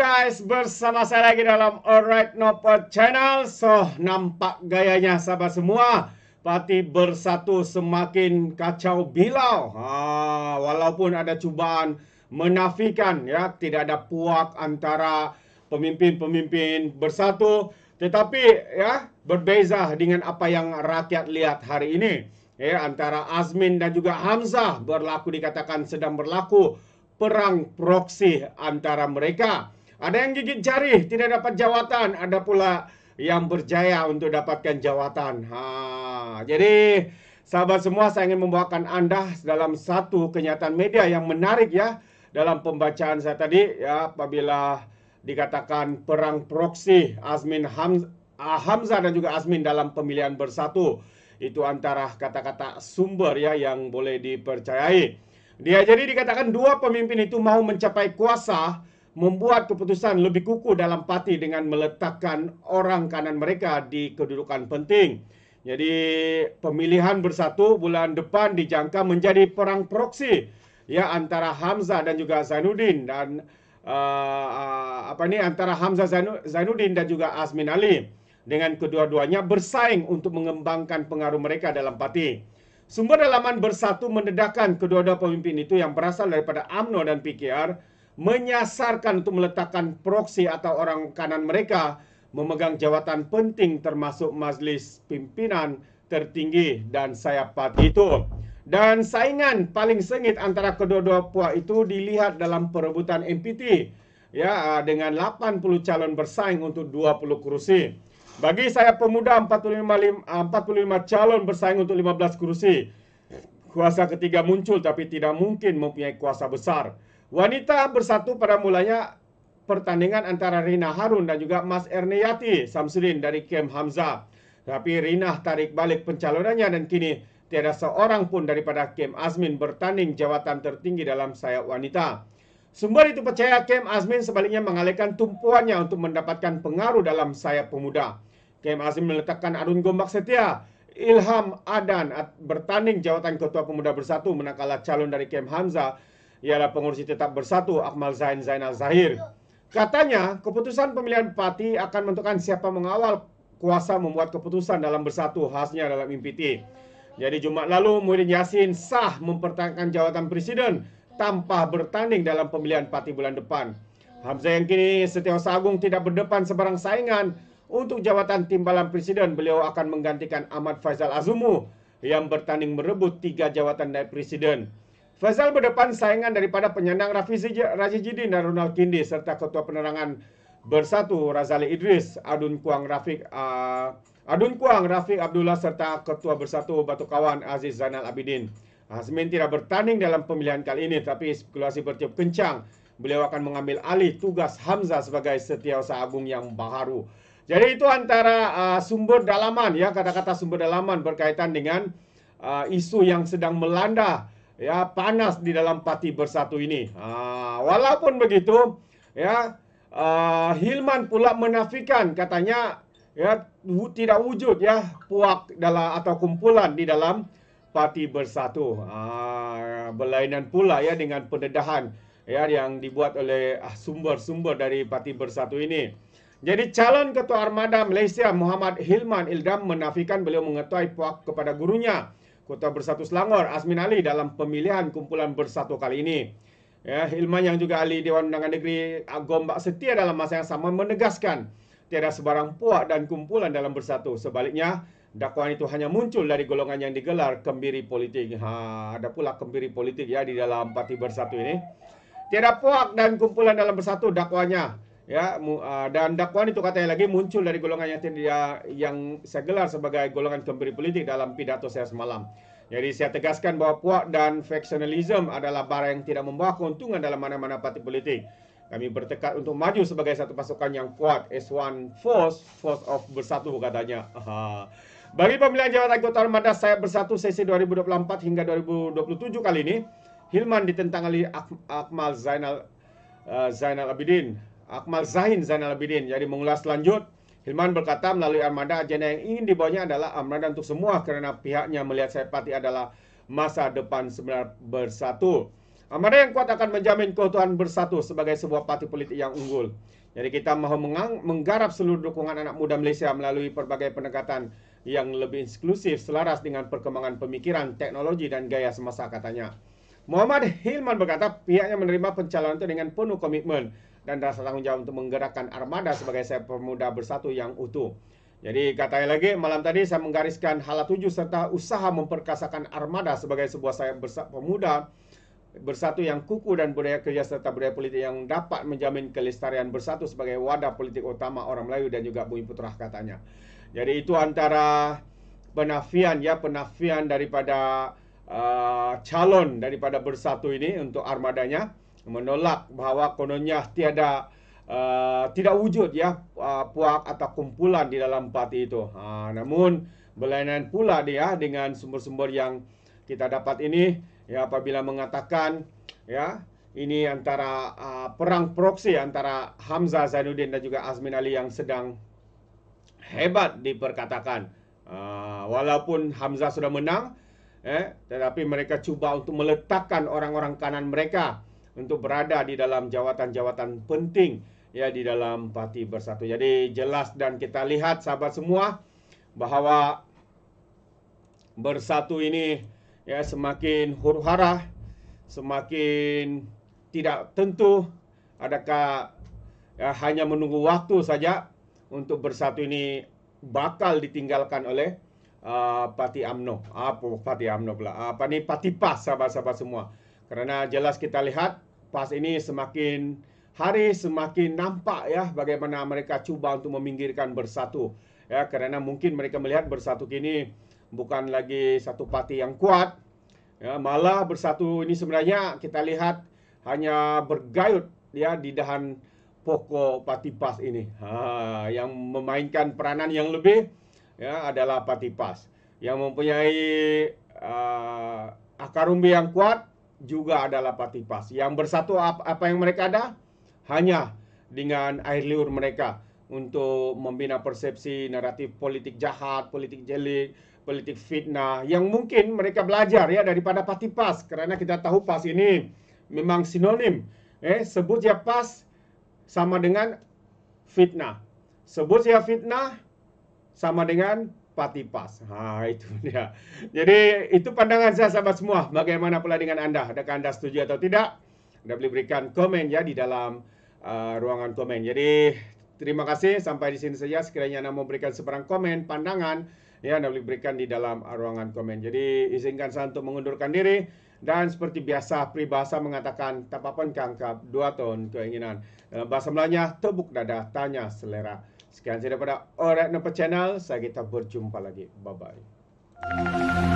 guys, bersama saya lagi dalam Alright Nopot Channel So, nampak gayanya sahabat semua pati bersatu semakin kacau bilau ha, Walaupun ada cubaan menafikan ya Tidak ada puak antara pemimpin-pemimpin bersatu Tetapi ya berbeza dengan apa yang rakyat lihat hari ini ya, Antara Azmin dan juga Hamzah berlaku dikatakan sedang berlaku perang proksi antara mereka. Ada yang gigit jari, tidak dapat jawatan. Ada pula yang berjaya untuk dapatkan jawatan. Ha, jadi sahabat semua saya ingin membawakan Anda dalam satu kenyataan media yang menarik ya dalam pembacaan saya tadi ya apabila dikatakan perang proksi Azmin ah, Hamzah dan juga Azmin dalam pemilihan bersatu itu antara kata-kata sumber ya yang boleh dipercayai. Dia jadi dikatakan dua pemimpin itu mau mencapai kuasa membuat keputusan lebih kuku dalam parti dengan meletakkan orang kanan mereka di kedudukan penting. Jadi pemilihan bersatu bulan depan dijangka menjadi perang proksi ya antara Hamzah dan juga Zainuddin dan uh, apa ini antara Hamzah Zainuddin dan juga Azmin Ali dengan kedua-duanya bersaing untuk mengembangkan pengaruh mereka dalam parti. Sumber dalaman bersatu mendedahkan kedua-dua pemimpin itu yang berasal daripada AMNO dan PKR menyasarkan untuk meletakkan proksi atau orang kanan mereka memegang jawatan penting termasuk majlis pimpinan tertinggi dan sayap parti itu. Dan saingan paling sengit antara kedua-dua puak itu dilihat dalam perebutan MPT ya dengan 80 calon bersaing untuk 20 kursi. Bagi saya pemuda 45 45 eh, calon bersaing untuk 15 kursi. Kuasa ketiga muncul tapi tidak mungkin mempunyai kuasa besar. Wanita bersatu pada mulanya pertandingan antara Rina Harun dan juga Mas Erniyati Samsudin dari Kem Hamza. Tapi Rina tarik balik pencalonannya dan kini tiada seorang pun daripada Kem Azmin bertanding jawatan tertinggi dalam sayap wanita. Sumber itu percaya Kem Azmin sebaliknya mengalihkan tumpuannya untuk mendapatkan pengaruh dalam sayap pemuda. Kem Azmin meletakkan Arun Gombak Setia Ilham Adan bertanding jawatan Ketua Pemuda Bersatu menakala calon dari Kem Hamzah ialah pengurusi tetap bersatu Akmal Zain Zainal Zahir. Katanya, keputusan pemilihan parti akan menentukan siapa mengawal kuasa membuat keputusan dalam bersatu khasnya dalam MPT. Jadi Jumat lalu Muhyiddin Yassin sah mempertahankan jawatan presiden tanpa bertanding dalam pemilihan parti bulan depan. Hamzah yang kini Setiausaha Agung tidak berdepan sebarang saingan untuk jawatan timbalan presiden. Beliau akan menggantikan Ahmad Faisal Azumu yang bertanding merebut tiga jawatan naib presiden. Faisal berdepan saingan daripada penyandang Rafizi Rajijidin dan Ronald Kindi serta Ketua Penerangan Bersatu Razali Idris, Adun Kuang Rafiq uh, Adun Kuang Rafiq Abdullah serta Ketua Bersatu Batu Kawan Aziz Zainal Abidin. Hasmin tidak bertanding dalam pemilihan kali ini tapi spekulasi bertiup kencang beliau akan mengambil alih tugas Hamzah sebagai setiausaha agung yang baharu. Jadi itu antara uh, sumber dalaman ya kata-kata sumber dalaman berkaitan dengan uh, isu yang sedang melanda ya panas di dalam parti bersatu ini. Ha, walaupun begitu, ya uh, Hilman pula menafikan katanya ya tidak wujud ya puak dalam atau kumpulan di dalam parti bersatu. Ha, berlainan pula ya dengan pendedahan ya yang dibuat oleh ah, sumber-sumber dari parti bersatu ini. Jadi calon ketua armada Malaysia Muhammad Hilman Ildam menafikan beliau mengetuai puak kepada gurunya. Kota Bersatu Selangor Azmin Ali dalam pemilihan kumpulan bersatu kali ini. Ya, Hilman yang juga ahli Dewan Undangan Negeri Gombak Setia dalam masa yang sama menegaskan tiada sebarang puak dan kumpulan dalam bersatu. Sebaliknya, dakwaan itu hanya muncul dari golongan yang digelar kembiri politik. Ha, ada pula kembiri politik ya di dalam parti bersatu ini. Tiada puak dan kumpulan dalam bersatu dakwanya. ya ah, dan dakwaan itu katanya lagi muncul dari golongan yang dia yang saya gelar sebagai golongan kembali politik dalam pidato saya semalam. Jadi saya tegaskan bahwa puak dan factionalism adalah barang yang tidak membawa keuntungan dalam mana-mana parti politik. Kami bertekad untuk maju sebagai satu pasukan yang kuat, S1 Force, Force of Bersatu katanya. Aha. Bagi pemilihan jabatan Kota Armada saya bersatu sesi 2024 hingga 2027 kali ini, Hilman ditentang oleh Akmal Zainal ah, Zainal Abidin Akmal Zain Zainal Abidin. Jadi mengulas lanjut, Hilman berkata melalui armada agenda yang ingin dibawanya adalah armada untuk semua karena pihaknya melihat saya pati adalah masa depan sebenar bersatu. Armada yang kuat akan menjamin keutuhan bersatu sebagai sebuah parti politik yang unggul. Jadi kita mau menggarap seluruh dukungan anak muda Malaysia melalui berbagai pendekatan yang lebih eksklusif selaras dengan perkembangan pemikiran, teknologi, dan gaya semasa katanya. Muhammad Hilman berkata pihaknya menerima pencalonan itu dengan penuh komitmen dan rasa tanggung jawab untuk menggerakkan armada sebagai sayap pemuda bersatu yang utuh. Jadi katanya lagi malam tadi saya menggariskan hala tujuh serta usaha memperkasakan armada sebagai sebuah sayap bersa pemuda bersatu yang kuku dan budaya kerja serta budaya politik yang dapat menjamin kelestarian bersatu sebagai wadah politik utama orang Melayu dan juga Bumi Putra katanya. Jadi itu antara penafian ya penafian daripada uh, calon daripada bersatu ini untuk armadanya. menolak bahawa kononnya tiada uh, tidak wujud ya uh, puak atau kumpulan di dalam parti itu. Uh, namun berlainan pula dia dengan sumber-sumber yang kita dapat ini ya apabila mengatakan ya ini antara uh, perang proksi antara Hamzah Zainuddin dan juga Azmin Ali yang sedang hebat diperkatakan. Uh, walaupun Hamzah sudah menang eh tetapi mereka cuba untuk meletakkan orang-orang kanan mereka untuk berada di dalam jawatan-jawatan penting ya di dalam parti bersatu. Jadi jelas dan kita lihat sahabat semua bahwa bersatu ini ya semakin huru-hara, semakin tidak tentu adakah ya, hanya menunggu waktu saja untuk bersatu ini bakal ditinggalkan oleh uh, Parti AMNO. Apa Parti AMNO pula? Apa ni Parti PAS sahabat-sahabat semua. Karena jelas kita lihat PAS ini semakin hari semakin nampak ya bagaimana mereka cuba untuk meminggirkan bersatu. Ya, karena mungkin mereka melihat bersatu kini bukan lagi satu parti yang kuat. Ya, malah bersatu ini sebenarnya kita lihat hanya bergayut ya di dahan pokok parti PAS ini. Ha, yang memainkan peranan yang lebih ya adalah parti PAS yang mempunyai uh, akar umbi yang kuat juga adalah patipas. Yang bersatu apa, yang mereka ada? Hanya dengan air liur mereka untuk membina persepsi naratif politik jahat, politik jelik, politik fitnah yang mungkin mereka belajar ya daripada patipas karena kita tahu pas ini memang sinonim. Eh sebut ya pas sama dengan fitnah. Sebut ya fitnah sama dengan pas. Ha, itu dia. Jadi itu pandangan saya sahabat semua. Bagaimana pula dengan Anda? Adakah Anda setuju atau tidak? Anda boleh berikan komen ya di dalam uh, ruangan komen. Jadi terima kasih sampai di sini saja. Sekiranya Anda mau berikan seberang komen, pandangan, ya Anda boleh berikan di dalam uh, ruangan komen. Jadi izinkan saya untuk mengundurkan diri. Dan seperti biasa, peribahasa mengatakan tapapan kangkap dua tahun keinginan. Dalam uh, bahasa Melayunya, tebuk dada, tanya selera. Sekian saya daripada Orang Nampak Channel. Saya kita berjumpa lagi. Bye-bye.